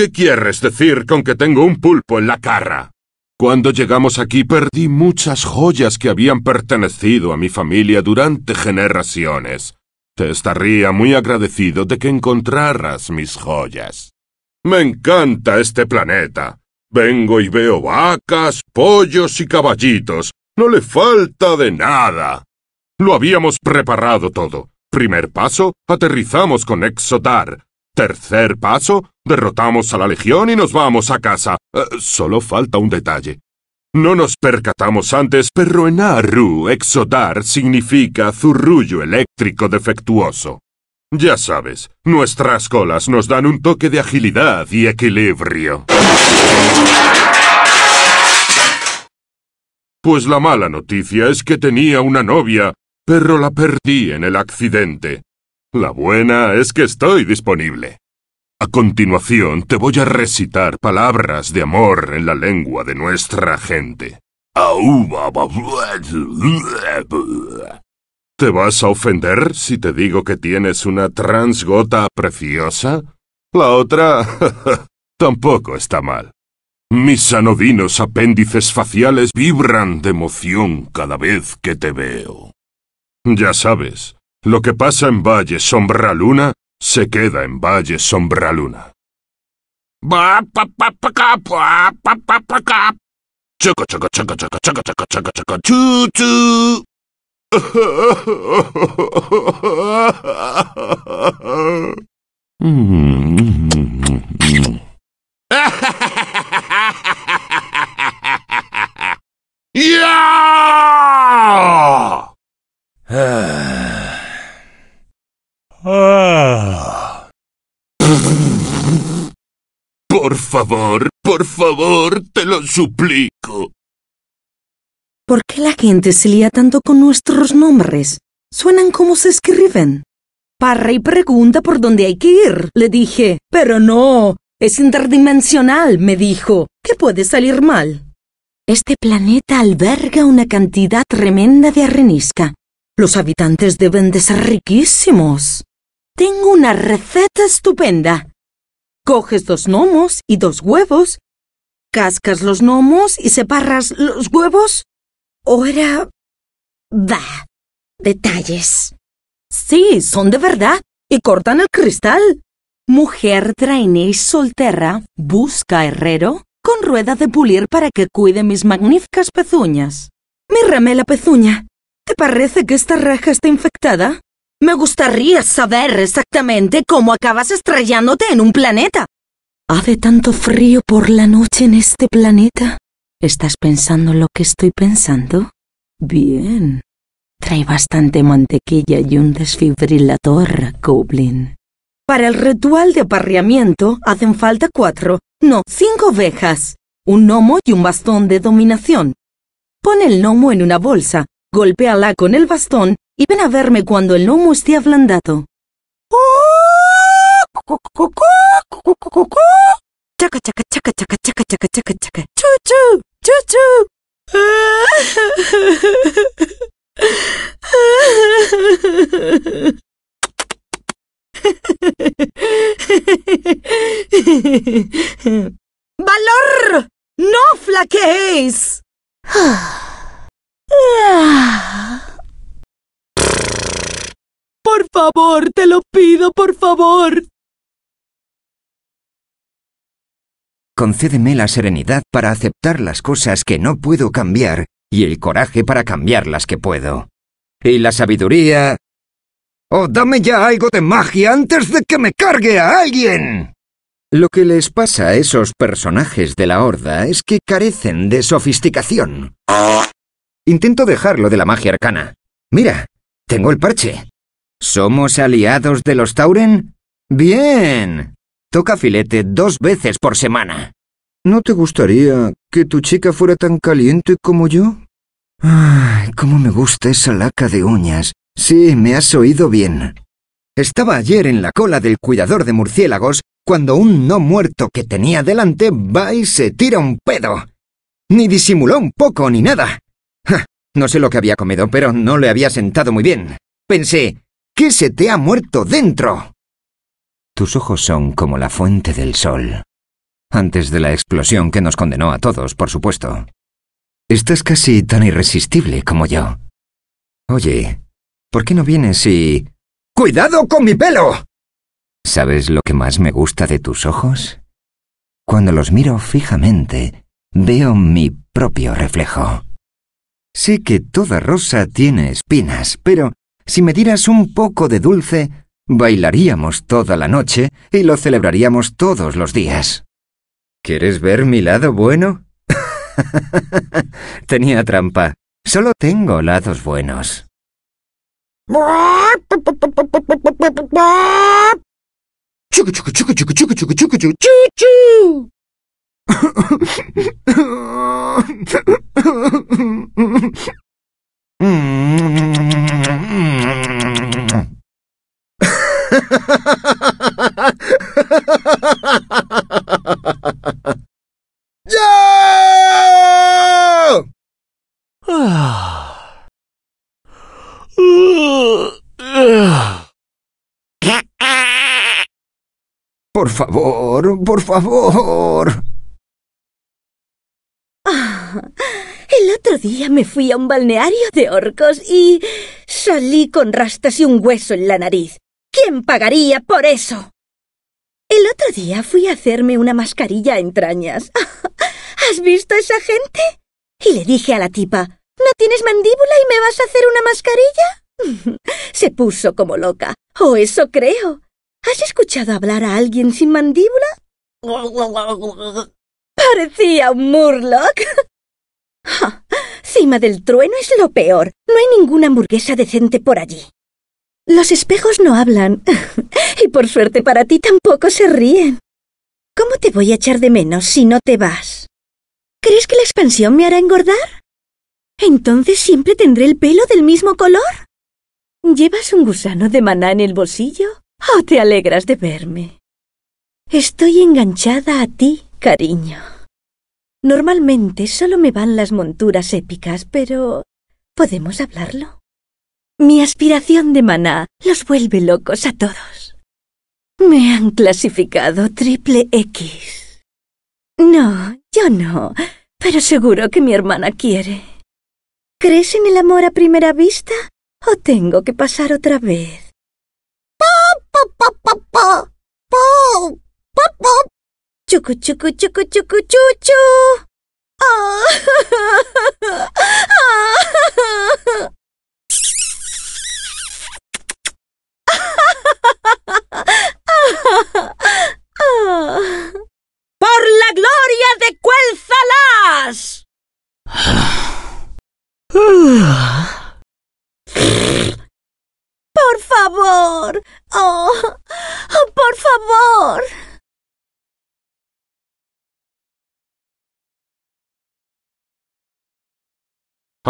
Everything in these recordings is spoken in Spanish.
¿Qué quieres decir con que tengo un pulpo en la cara? Cuando llegamos aquí perdí muchas joyas que habían pertenecido a mi familia durante generaciones. Te estaría muy agradecido de que encontraras mis joyas. Me encanta este planeta. Vengo y veo vacas, pollos y caballitos. No le falta de nada. Lo habíamos preparado todo. Primer paso, aterrizamos con Exotar, Tercer paso, derrotamos a la Legión y nos vamos a casa. Eh, solo falta un detalle. No nos percatamos antes, pero en Aru exodar significa zurrullo eléctrico defectuoso. Ya sabes, nuestras colas nos dan un toque de agilidad y equilibrio. Pues la mala noticia es que tenía una novia, pero la perdí en el accidente. La buena es que estoy disponible. A continuación te voy a recitar palabras de amor en la lengua de nuestra gente. ¿Te vas a ofender si te digo que tienes una transgota preciosa? La otra... tampoco está mal. Mis anodinos apéndices faciales vibran de emoción cada vez que te veo. Ya sabes, lo que pasa en Valle Sombra Luna, se queda en Valle Sombra Luna. Ah. Por favor, por favor, te lo suplico. ¿Por qué la gente se lía tanto con nuestros nombres? Suenan como se escriben. Parra y pregunta por dónde hay que ir, le dije. Pero no, es interdimensional, me dijo. ¿Qué puede salir mal? Este planeta alberga una cantidad tremenda de arenisca. Los habitantes deben de ser riquísimos. Tengo una receta estupenda. Coges dos gnomos y dos huevos, cascas los gnomos y separas los huevos. ¿O era... Bah. Detalles. Sí, son de verdad. Y cortan el cristal. Mujer trainee soltera busca herrero con rueda de pulir para que cuide mis magníficas pezuñas. Mírame la pezuña, ¿te parece que esta reja está infectada? Me gustaría saber exactamente cómo acabas estrellándote en un planeta. Hace tanto frío por la noche en este planeta. ¿Estás pensando lo que estoy pensando? Bien. Trae bastante mantequilla y un desfibrilador, Goblin. Para el ritual de aparreamiento hacen falta cuatro, no, cinco ovejas, un gnomo y un bastón de dominación. Pon el gnomo en una bolsa, golpéala con el bastón y ven a verme cuando el lomo esté ablandado. Chaca, chaca, ¡Valor! ¡No flaqueéis! Ah. Ah. Por favor, te lo pido, por favor. Concédeme la serenidad para aceptar las cosas que no puedo cambiar y el coraje para cambiar las que puedo. Y la sabiduría... ¡Oh, dame ya algo de magia antes de que me cargue a alguien! Lo que les pasa a esos personajes de la Horda es que carecen de sofisticación. Intento dejarlo de la magia arcana. Mira, tengo el parche. ¿Somos aliados de los Tauren? Bien. Toca filete dos veces por semana. ¿No te gustaría que tu chica fuera tan caliente como yo? Ay, cómo me gusta esa laca de uñas. Sí, me has oído bien. Estaba ayer en la cola del cuidador de murciélagos cuando un no muerto que tenía delante va y se tira un pedo. Ni disimuló un poco ni nada. no sé lo que había comido, pero no le había sentado muy bien. Pensé, ¿Qué se te ha muerto dentro? Tus ojos son como la fuente del sol. Antes de la explosión que nos condenó a todos, por supuesto. Estás casi tan irresistible como yo. Oye, ¿por qué no vienes y... ¡Cuidado con mi pelo! ¿Sabes lo que más me gusta de tus ojos? Cuando los miro fijamente, veo mi propio reflejo. Sé que toda rosa tiene espinas, pero si me dieras un poco de dulce, bailaríamos toda la noche y lo celebraríamos todos los días. ¿Quieres ver mi lado bueno? Tenía trampa. Solo tengo lados buenos. Por favor, por favor. día me fui a un balneario de orcos y salí con rastas y un hueso en la nariz. ¿Quién pagaría por eso? El otro día fui a hacerme una mascarilla a entrañas. ¿Has visto a esa gente? Y le dije a la tipa, ¿no tienes mandíbula y me vas a hacer una mascarilla? Se puso como loca. Oh, eso creo. ¿Has escuchado hablar a alguien sin mandíbula? Parecía un Murloc encima del trueno es lo peor. No hay ninguna hamburguesa decente por allí. Los espejos no hablan. y por suerte para ti tampoco se ríen. ¿Cómo te voy a echar de menos si no te vas? ¿Crees que la expansión me hará engordar? Entonces siempre tendré el pelo del mismo color. ¿Llevas un gusano de maná en el bolsillo? ¿O oh, te alegras de verme? Estoy enganchada a ti, cariño. Normalmente solo me van las monturas épicas, pero... ¿Podemos hablarlo? Mi aspiración de maná los vuelve locos a todos. Me han clasificado triple X. No, yo no, pero seguro que mi hermana quiere. ¿Crees en el amor a primera vista o tengo que pasar otra vez? ¡Po, チュクチュクチュクチュクチューチュー。ああ、はははああ、ははは。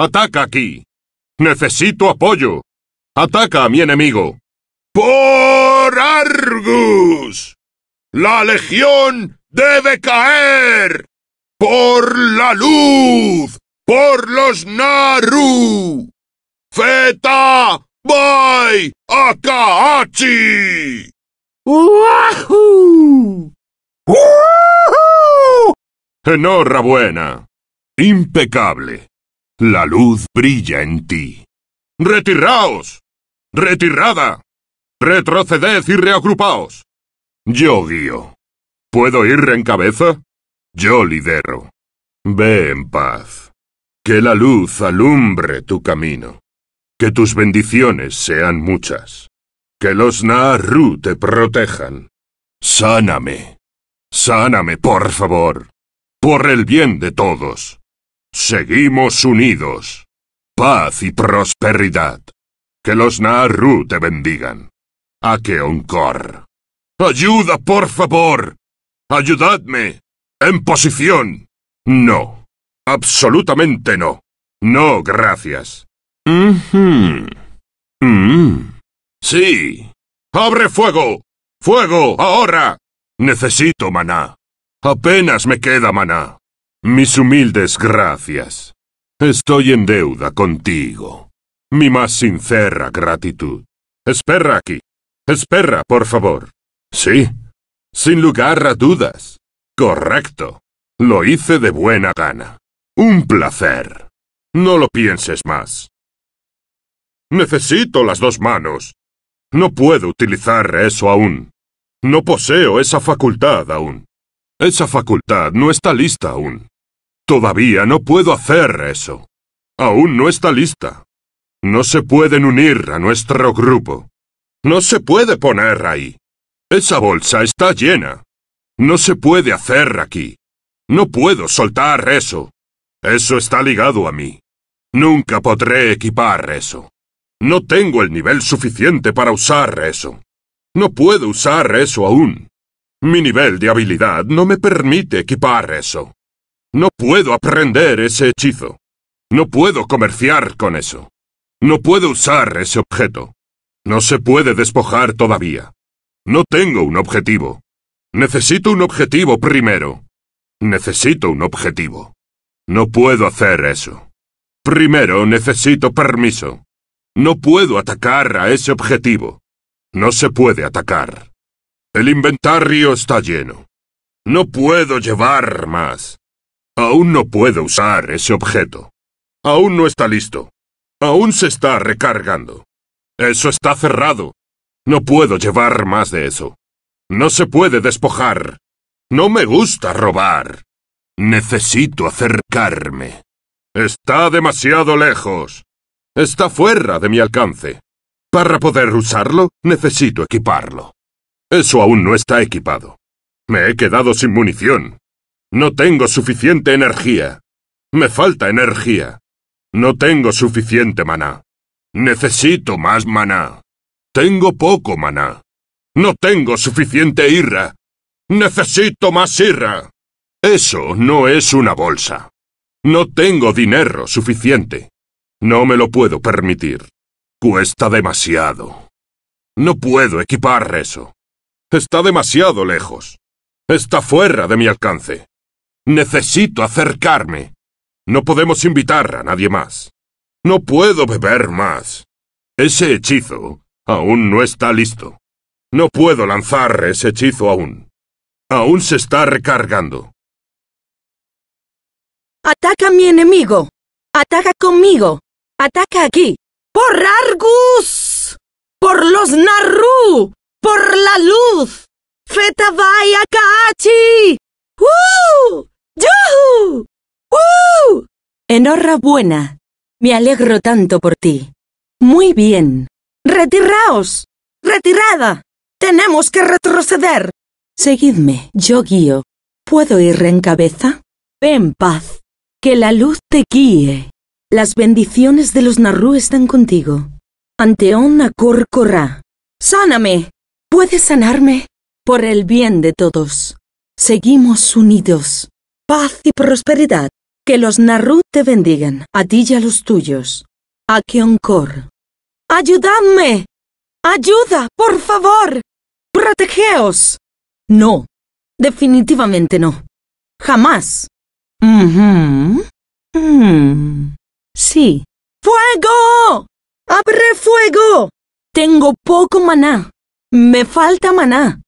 ¡Ataca aquí! ¡Necesito apoyo! ¡Ataca a mi enemigo! ¡Por Argus! ¡La legión debe caer! ¡Por la luz! ¡Por los Naru! ¡Feta! ¡Bye! ¡Akaachi! ¡Wahoo! Enhorabuena. Impecable. La luz brilla en ti. ¡Retiraos! ¡Retirada! ¡Retroceded y reagrupaos! Yo guío. ¿Puedo ir en cabeza? Yo lidero. Ve en paz. Que la luz alumbre tu camino. Que tus bendiciones sean muchas. Que los Naharu te protejan. Sáname. Sáname, por favor. Por el bien de todos. Seguimos unidos. Paz y prosperidad. Que los Naharu te bendigan. Akeonkor. Ayuda, por favor. Ayudadme. En posición. No. Absolutamente no. No, gracias. Mm. Sí. ¡Abre fuego! ¡Fuego! ¡Ahora! Necesito maná. Apenas me queda maná. Mis humildes gracias. Estoy en deuda contigo. Mi más sincera gratitud. Espera aquí. Espera, por favor. Sí. Sin lugar a dudas. Correcto. Lo hice de buena gana. Un placer. No lo pienses más. Necesito las dos manos. No puedo utilizar eso aún. No poseo esa facultad aún. Esa facultad no está lista aún. Todavía no puedo hacer eso. Aún no está lista. No se pueden unir a nuestro grupo. No se puede poner ahí. Esa bolsa está llena. No se puede hacer aquí. No puedo soltar eso. Eso está ligado a mí. Nunca podré equipar eso. No tengo el nivel suficiente para usar eso. No puedo usar eso aún. Mi nivel de habilidad no me permite equipar eso. No puedo aprender ese hechizo. No puedo comerciar con eso. No puedo usar ese objeto. No se puede despojar todavía. No tengo un objetivo. Necesito un objetivo primero. Necesito un objetivo. No puedo hacer eso. Primero necesito permiso. No puedo atacar a ese objetivo. No se puede atacar. El inventario está lleno. No puedo llevar más. Aún no puedo usar ese objeto. Aún no está listo. Aún se está recargando. Eso está cerrado. No puedo llevar más de eso. No se puede despojar. No me gusta robar. Necesito acercarme. Está demasiado lejos. Está fuera de mi alcance. Para poder usarlo, necesito equiparlo. Eso aún no está equipado. Me he quedado sin munición. No tengo suficiente energía. Me falta energía. No tengo suficiente maná. Necesito más maná. Tengo poco maná. No tengo suficiente irra. Necesito más irra. Eso no es una bolsa. No tengo dinero suficiente. No me lo puedo permitir. Cuesta demasiado. No puedo equipar eso. Está demasiado lejos. Está fuera de mi alcance. Necesito acercarme. No podemos invitar a nadie más. No puedo beber más. Ese hechizo aún no está listo. No puedo lanzar ese hechizo aún. Aún se está recargando. Ataca a mi enemigo. Ataca conmigo. Ataca aquí. Por Argus. Por los Narru por la luz. Feta vaya Kaachi. ¡Uh! ¡Uuu! ¡Uh! Enhorabuena. Me alegro tanto por ti. Muy bien. Retiraos. Retirada. Tenemos que retroceder. Seguidme, yo guío. ¿Puedo ir en cabeza? Ve en paz. Que la luz te guíe. Las bendiciones de los Narú están contigo. Anteón Akor Korra. ¡Sáname! Puedes sanarme por el bien de todos. Seguimos unidos. Paz y prosperidad. Que los Narut te bendigan, a ti y a los tuyos. A Kionkor. ¡Ayudadme! ¡Ayuda, por favor! ¡Protegeos! No, definitivamente no. Jamás. Mm. Sí. ¡Fuego! ¡Abre fuego! Tengo poco maná. Me falta maná.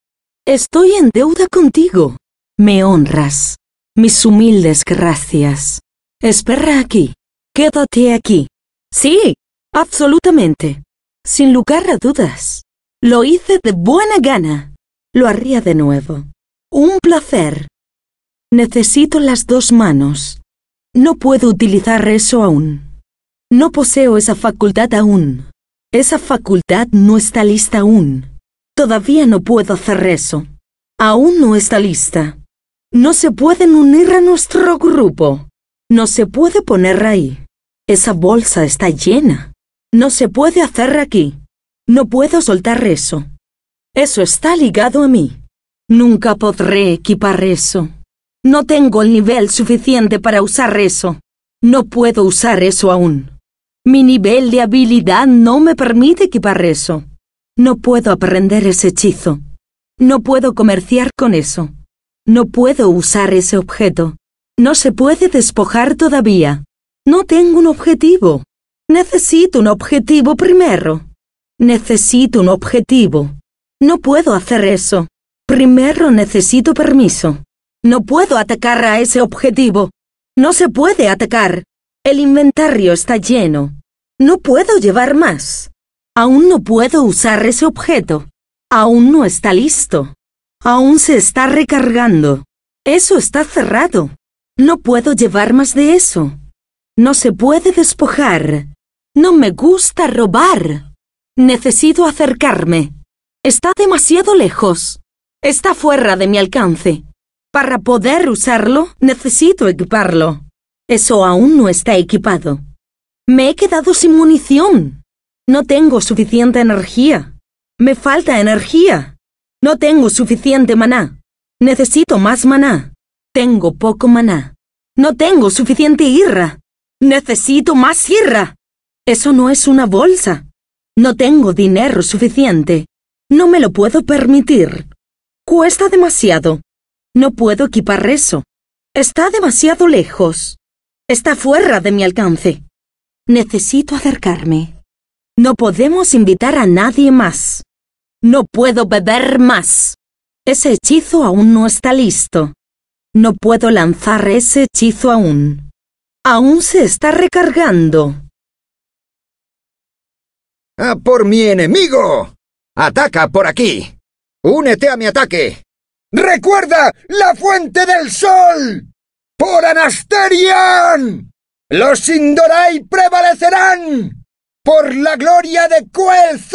Estoy en deuda contigo. Me honras. Mis humildes gracias. Espera aquí. Quédate aquí. Sí, absolutamente. Sin lugar a dudas. Lo hice de buena gana. Lo haría de nuevo. Un placer. Necesito las dos manos. No puedo utilizar eso aún. No poseo esa facultad aún. Esa facultad no está lista aún. Todavía no puedo hacer eso. Aún no está lista. No se pueden unir a nuestro grupo. No se puede poner ahí. Esa bolsa está llena. No se puede hacer aquí. No puedo soltar eso. Eso está ligado a mí. Nunca podré equipar eso. No tengo el nivel suficiente para usar eso. No puedo usar eso aún. Mi nivel de habilidad no me permite equipar eso. No puedo aprender ese hechizo. No puedo comerciar con eso. No puedo usar ese objeto. No se puede despojar todavía. No tengo un objetivo. Necesito un objetivo primero. Necesito un objetivo. No puedo hacer eso. Primero necesito permiso. No puedo atacar a ese objetivo. No se puede atacar. El inventario está lleno. No puedo llevar más. Aún no puedo usar ese objeto. Aún no está listo. Aún se está recargando. Eso está cerrado. No puedo llevar más de eso. No se puede despojar. No me gusta robar. Necesito acercarme. Está demasiado lejos. Está fuera de mi alcance. Para poder usarlo, necesito equiparlo. Eso aún no está equipado. Me he quedado sin munición. No tengo suficiente energía. Me falta energía. No tengo suficiente maná. Necesito más maná. Tengo poco maná. No tengo suficiente irra. Necesito más irra. Eso no es una bolsa. No tengo dinero suficiente. No me lo puedo permitir. Cuesta demasiado. No puedo equipar eso. Está demasiado lejos. Está fuera de mi alcance. Necesito acercarme. No podemos invitar a nadie más. No puedo beber más. Ese hechizo aún no está listo. No puedo lanzar ese hechizo aún. Aún se está recargando. ¡A por mi enemigo! ¡Ataca por aquí! ¡Únete a mi ataque! ¡Recuerda la fuente del sol! ¡Por Anasterian! ¡Los Sindorai prevalecerán! ¡Por la gloria de Cuelzalas!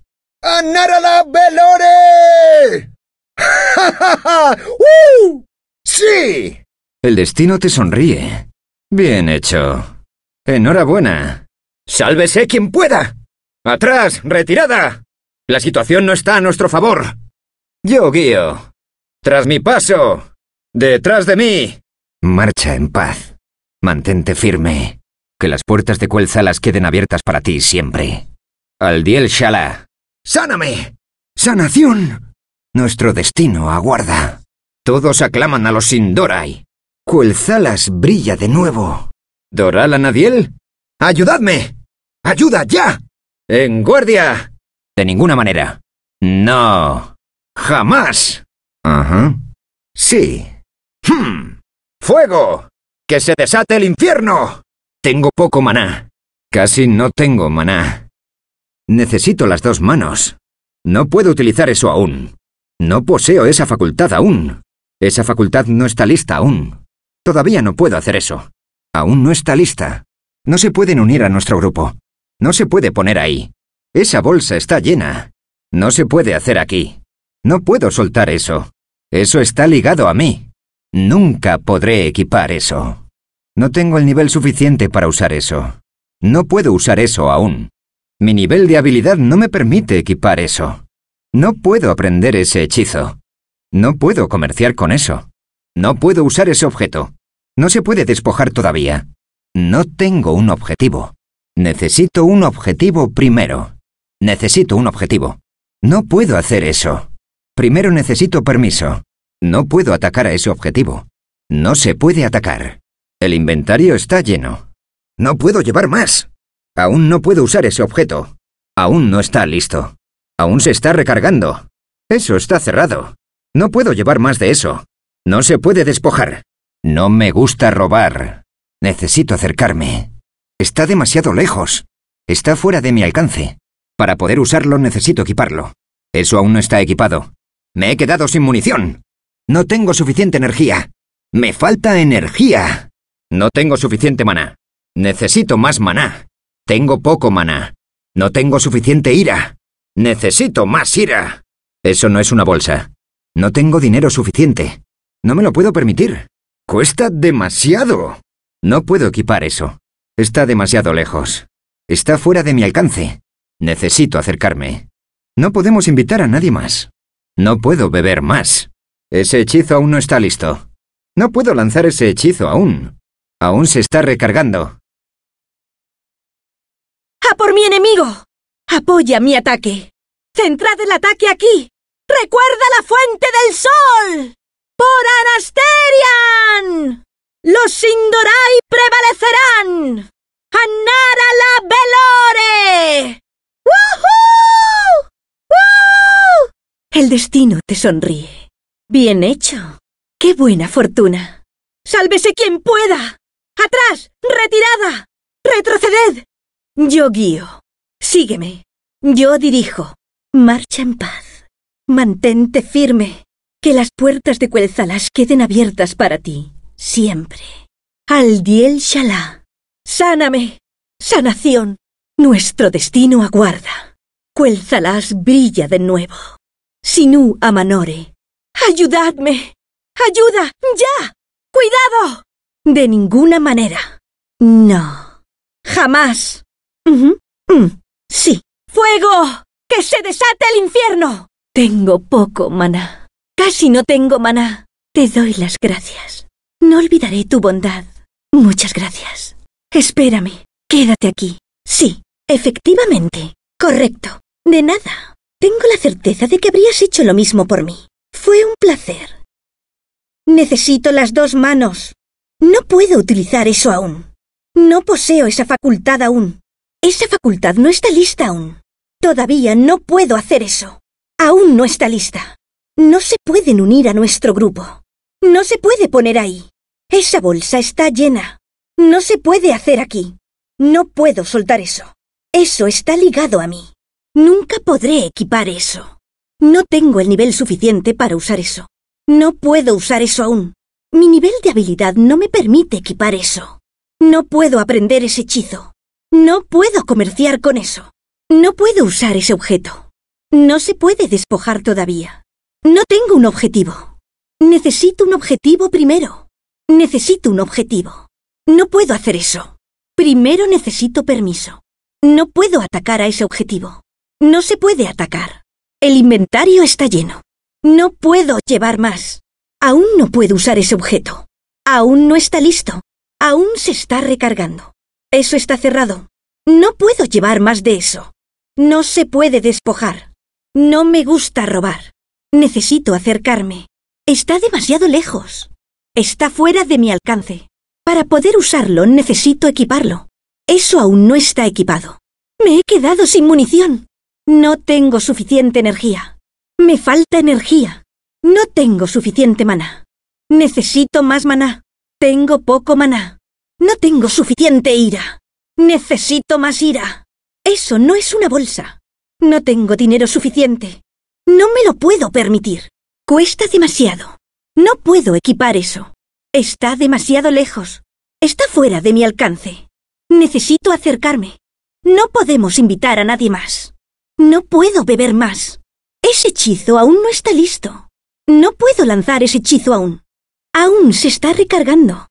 Salas! ¡A Narala Velore! ¡Ja, ja, ja! ja ¡Sí! El destino te sonríe. Bien hecho. Enhorabuena. ¡Sálvese quien pueda! ¡Atrás! ¡Retirada! La situación no está a nuestro favor. Yo guío. Tras mi paso. Detrás de mí. Marcha en paz. Mantente firme. Que las puertas de Cuelzalas queden abiertas para ti siempre. Aldiel Shala. ¡Sáname! ¡Sanación! Nuestro destino aguarda. Todos aclaman a los Sindorai. Cuelzalas brilla de nuevo. ¿Doral Nadiel, ¡Ayudadme! ¡Ayuda ya! ¡En guardia! De ninguna manera. No. Jamás. Ajá. Sí. ¡Hm! ¡Fuego! ¡Que se desate el infierno! Tengo poco maná. Casi no tengo maná. Necesito las dos manos. No puedo utilizar eso aún. No poseo esa facultad aún. Esa facultad no está lista aún. Todavía no puedo hacer eso. Aún no está lista. No se pueden unir a nuestro grupo. No se puede poner ahí. Esa bolsa está llena. No se puede hacer aquí. No puedo soltar eso. Eso está ligado a mí. Nunca podré equipar eso. No tengo el nivel suficiente para usar eso. No puedo usar eso aún. Mi nivel de habilidad no me permite equipar eso. No puedo aprender ese hechizo. No puedo comerciar con eso. No puedo usar ese objeto. No se puede despojar todavía. No tengo un objetivo. Necesito un objetivo primero. Necesito un objetivo. No puedo hacer eso. Primero necesito permiso. No puedo atacar a ese objetivo. No se puede atacar. El inventario está lleno. No puedo llevar más. Aún no puedo usar ese objeto. Aún no está listo. Aún se está recargando. Eso está cerrado. No puedo llevar más de eso. No se puede despojar. No me gusta robar. Necesito acercarme. Está demasiado lejos. Está fuera de mi alcance. Para poder usarlo necesito equiparlo. Eso aún no está equipado. Me he quedado sin munición. No tengo suficiente energía. Me falta energía. No tengo suficiente maná. Necesito más maná. Tengo poco maná. No tengo suficiente ira. Necesito más ira. Eso no es una bolsa. No tengo dinero suficiente. No me lo puedo permitir. Cuesta demasiado. No puedo equipar eso. Está demasiado lejos. Está fuera de mi alcance. Necesito acercarme. No podemos invitar a nadie más. No puedo beber más. Ese hechizo aún no está listo. No puedo lanzar ese hechizo aún. Aún se está recargando. ¡A por mi enemigo! Apoya mi ataque. Centrad el ataque aquí. Recuerda la fuente del sol. Por Anasterian. Los Sindorai prevalecerán. Anara la velore. ¡Woohoo! El destino te sonríe. Bien hecho. ¡Qué buena fortuna! ¡Sálvese quien pueda! ¡Atrás! ¡Retirada! ¡Retroceded! Yo guío. Sígueme. Yo dirijo. Marcha en paz. Mantente firme. Que las puertas de Cuelzalas queden abiertas para ti. Siempre. Al Diel Shalá. Sáname. Sanación. Nuestro destino aguarda. Cuelzalas brilla de nuevo. Sinú Amanore. ¡Ayudadme! ¡Ayuda! ¡Ya! ¡Cuidado! De ninguna manera. No. Jamás. Mm. Sí. ¡Fuego! ¡Que se desate el infierno! Tengo poco maná. Casi no tengo maná. Te doy las gracias. No olvidaré tu bondad. Muchas gracias. Espérame. Quédate aquí. Sí, efectivamente. Correcto. De nada. Tengo la certeza de que habrías hecho lo mismo por mí. Fue un placer. Necesito las dos manos. No puedo utilizar eso aún. No poseo esa facultad aún. Esa facultad no está lista aún. Todavía no puedo hacer eso. Aún no está lista. No se pueden unir a nuestro grupo. No se puede poner ahí. Esa bolsa está llena. No se puede hacer aquí. No puedo soltar eso. Eso está ligado a mí. Nunca podré equipar eso. No tengo el nivel suficiente para usar eso. No puedo usar eso aún. Mi nivel de habilidad no me permite equipar eso. No puedo aprender ese hechizo. No puedo comerciar con eso. No puedo usar ese objeto. No se puede despojar todavía. No tengo un objetivo. Necesito un objetivo primero. Necesito un objetivo. No puedo hacer eso. Primero necesito permiso. No puedo atacar a ese objetivo. No se puede atacar. El inventario está lleno. No puedo llevar más. Aún no puedo usar ese objeto. Aún no está listo. Aún se está recargando. Eso está cerrado. No puedo llevar más de eso. No se puede despojar. No me gusta robar. Necesito acercarme. Está demasiado lejos. Está fuera de mi alcance. Para poder usarlo necesito equiparlo. Eso aún no está equipado. Me he quedado sin munición. No tengo suficiente energía. Me falta energía. No tengo suficiente maná. Necesito más maná. Tengo poco maná. No tengo suficiente ira. Necesito más ira. Eso no es una bolsa. No tengo dinero suficiente. No me lo puedo permitir. Cuesta demasiado. No puedo equipar eso. Está demasiado lejos. Está fuera de mi alcance. Necesito acercarme. No podemos invitar a nadie más. No puedo beber más. Ese hechizo aún no está listo. No puedo lanzar ese hechizo aún. Aún se está recargando.